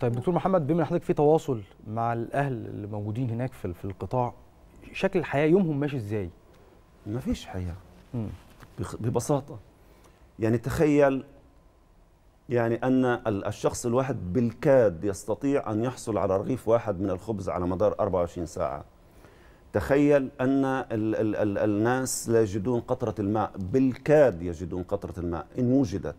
طيب دكتور محمد بما حضرتك في تواصل مع الاهل اللي موجودين هناك في في القطاع شكل الحياه يومهم ماشي ازاي؟ ما فيش حياه ببساطه يعني تخيل يعني ان الشخص الواحد بالكاد يستطيع ان يحصل على رغيف واحد من الخبز على مدار 24 ساعه تخيل أن الـ الـ الـ الناس لا يجدون قطرة الماء بالكاد يجدون قطرة الماء إن وجدت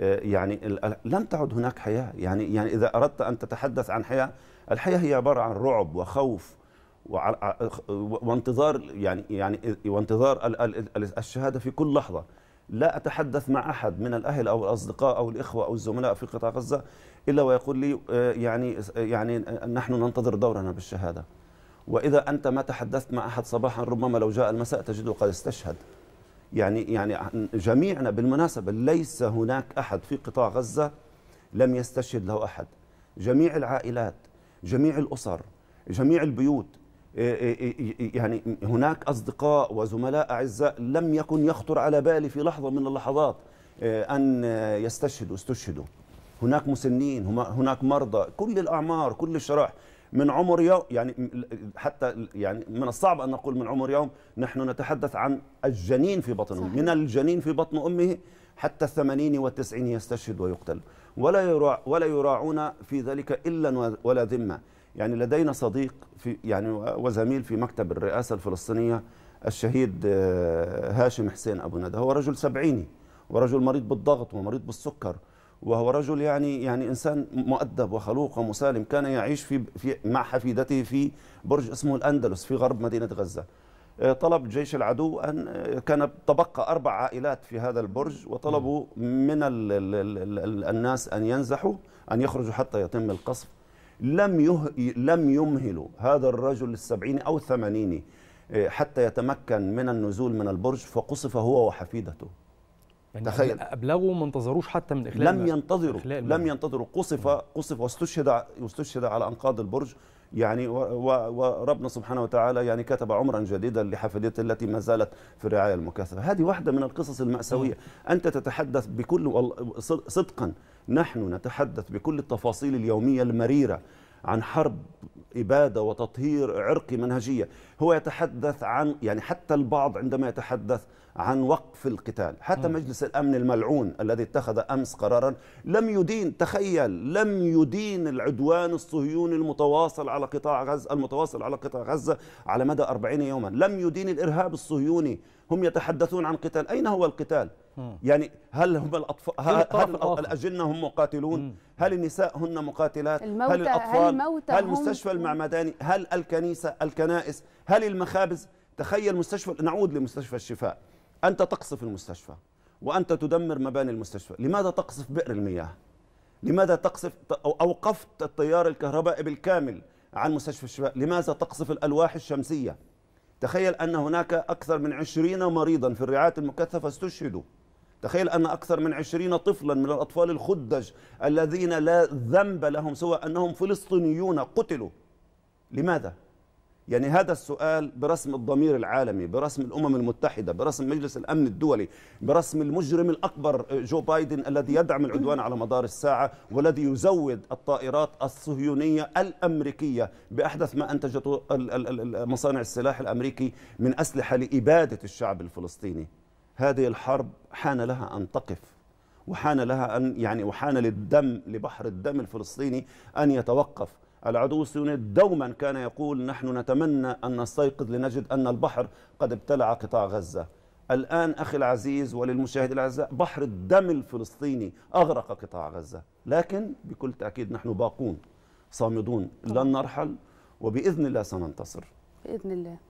آه، يعني لم تعد هناك حياة يعني, يعني إذا أردت أن تتحدث عن حياة الحياة هي عبارة عن رعب وخوف وانتظار يعني يعني وانتظار الشهاده في كل لحظه لا اتحدث مع احد من الاهل او الاصدقاء او الاخوه او الزملاء في قطاع غزه الا ويقول لي آه، يعني يعني آه، نحن ننتظر دورنا بالشهاده واذا انت ما تحدثت مع احد صباحا ربما لو جاء المساء تجده قد استشهد يعني يعني جميعنا بالمناسبة ليس هناك أحد في قطاع غزة لم يستشهد له أحد جميع العائلات جميع الأسر جميع البيوت إيه، إيه، إيه، يعني هناك أصدقاء وزملاء أعزاء لم يكن يخطر على بالي في لحظة من اللحظات أن يستشهدوا استشهدوا هناك مسنين هناك مرضى كل الأعمار كل الشرائح من عمر يوم يعني حتى يعني من الصعب ان نقول من عمر يوم نحن نتحدث عن الجنين في بطن صحيح. من الجنين في بطن امه حتى الثمانين والتسعين يستشهد ويقتل ولا يراع ولا يراعون في ذلك الا ولا ذمه يعني لدينا صديق في يعني وزميل في مكتب الرئاسه الفلسطينيه الشهيد آه، هاشم حسين ابو ندى هو رجل سبعيني ورجل مريض بالضغط ومريض بالسكر وهو رجل يعني يعني انسان مؤدب وخلوق ومسالم كان يعيش في, في مع حفيدته في برج اسمه الاندلس في غرب مدينه غزه آه، طلب جيش العدو ان آه، كان تبقى اربع عائلات في هذا البرج وطلبوا من الـ الـ الـ الـ الناس ان ينزحوا ان يخرجوا حتى يتم القصف لم يه... لم يمهلوا هذا الرجل السبعيني او الثمانيني آه، حتى يتمكن من النزول من البرج فقصف هو وحفيدته يعني تخيل ابلغوا ما انتظروش حتى من اخلاء لم ينتظروا لم ينتظروا قصف قصف واستشهد واستشهد على انقاض البرج يعني وربنا سبحانه وتعالى يعني كتب عمرا جديدا لحفيدته التي ما زالت في الرعايه المكثفه، هذه واحده من القصص الماساويه، انت تتحدث بكل صدقا نحن نتحدث بكل التفاصيل اليوميه المريره عن حرب إبادة وتطهير عرقي منهجية هو يتحدث عن يعني حتى البعض عندما يتحدث عن وقف القتال حتى مجلس الأمن الملعون الذي اتخذ أمس قرارا لم يدين تخيل لم يدين العدوان الصهيوني المتواصل على قطاع غزة المتواصل على قطاع غزة على مدى 40 يوما لم يدين الإرهاب الصهيوني هم يتحدثون عن قتال أين هو القتال يعني هل هم الأطفال هل, هل الأجنة هم مقاتلون هل النساء هن مقاتلات الموتى هل الأطفال هل, هل مستشفى المعمداني هل الكنيسة الكنائس هل المخابز تخيل مستشفى نعود لمستشفى الشفاء أنت تقصف المستشفى وأنت تدمر مباني المستشفى لماذا تقصف بئر المياه لماذا تقصف أوقفت التيار الكهربائي بالكامل عن مستشفى الشفاء لماذا تقصف الألواح الشمسية تخيل أن هناك أكثر من عشرين مريضا في الرعاية المكثفة استشهدوا تخيل أن أكثر من عشرين طفلا من الأطفال الخدج الذين لا ذنب لهم سوى أنهم فلسطينيون قتلوا لماذا؟ يعني هذا السؤال برسم الضمير العالمي برسم الأمم المتحدة برسم مجلس الأمن الدولي برسم المجرم الأكبر جو بايدن الذي يدعم العدوان على مدار الساعة والذي يزود الطائرات الصهيونية الأمريكية بأحدث ما أنتجته مصانع السلاح الأمريكي من أسلحة لإبادة الشعب الفلسطيني هذه الحرب حان لها أن تقف وحان لها أن يعني وحان للدم لبحر الدم الفلسطيني أن يتوقف العدو الصهيوني دوما كان يقول نحن نتمنى أن نستيقظ لنجد أن البحر قد ابتلع قطاع غزة الآن أخي العزيز وللمشاهد الأعزاء بحر الدم الفلسطيني أغرق قطاع غزة لكن بكل تأكيد نحن باقون صامدون لن نرحل وبإذن الله سننتصر بإذن الله